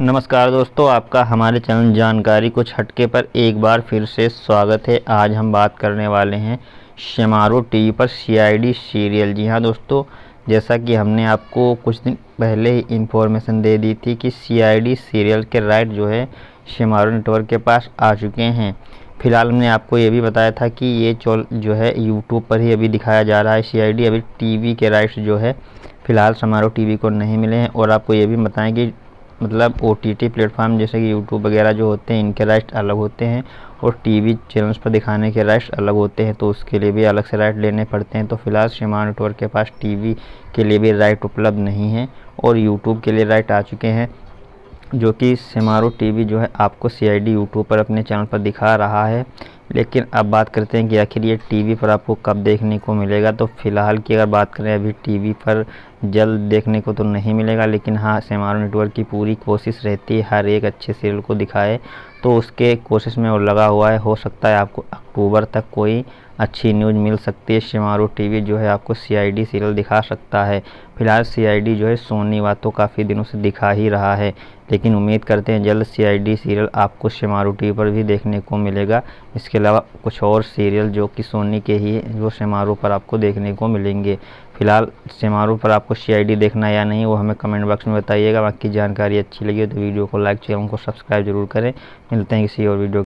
नमस्कार दोस्तों आपका हमारे चैनल जानकारी कुछ हटके पर एक बार फिर से स्वागत है आज हम बात करने वाले हैं शमारो टीवी पर सीआईडी सीरियल जी हाँ दोस्तों जैसा कि हमने आपको कुछ दिन पहले ही इन्फॉर्मेशन दे दी थी कि सीआईडी सीरियल के राइट जो है शमारो नेटवर्क के पास आ चुके हैं फिलहाल हमने आपको ये भी बताया था कि ये चौल जो है यूट्यूब पर ही अभी दिखाया जा रहा है सी अभी टी के राइट्स जो है फ़िलहाल समारोह टीवी को नहीं मिले हैं और आपको ये भी बताएं कि मतलब ओ टी टी प्लेटफॉर्म जैसे कि यूट्यूब वगैरह जो होते हैं इनके राइट्स अलग होते हैं और टीवी चैनल्स पर दिखाने के राइट्स अलग होते हैं तो उसके लिए भी अलग से राइट लेने पड़ते हैं तो फिलहाल शिमा नेटवर्क के पास टीवी के लिए भी राइट उपलब्ध नहीं है और यूट्यूब के लिए राइट आ चुके हैं जो कि सिमारो टीवी जो है आपको सीआईडी यूट्यूब पर अपने चैनल पर दिखा रहा है लेकिन अब बात करते हैं कि आखिर ये टीवी पर आपको कब देखने को मिलेगा तो फ़िलहाल की अगर बात करें अभी टीवी पर जल्द देखने को तो नहीं मिलेगा लेकिन हाँ सेमारो नेटवर्क की पूरी कोशिश रहती है हर एक अच्छे सीरियल को दिखाए तो उसके कोशिश में वो लगा हुआ है हो सकता है आपको अक्टूबर तक कोई अच्छी न्यूज़ मिल सकती है शिमारू टीवी जो है आपको सीआईडी सीरियल दिखा सकता है फिलहाल सीआईडी जो है सोनी वा तो काफ़ी दिनों से दिखा ही रहा है लेकिन उम्मीद करते हैं जल्द सीआईडी सीरियल आपको शिमारू टीवी पर भी देखने को मिलेगा इसके अलावा कुछ और सीरियल जो कि सोनी के ही वो शिमारू पर आपको देखने को मिलेंगे फिलहाल शिमारू पर आपको सी देखना या नहीं वो हमें कमेंट बॉक्स में बताइएगा बाकी जानकारी अच्छी लगी तो वीडियो को लाइक चैनल को सब्सक्राइब जरूर करें मिलते हैं किसी और वीडियो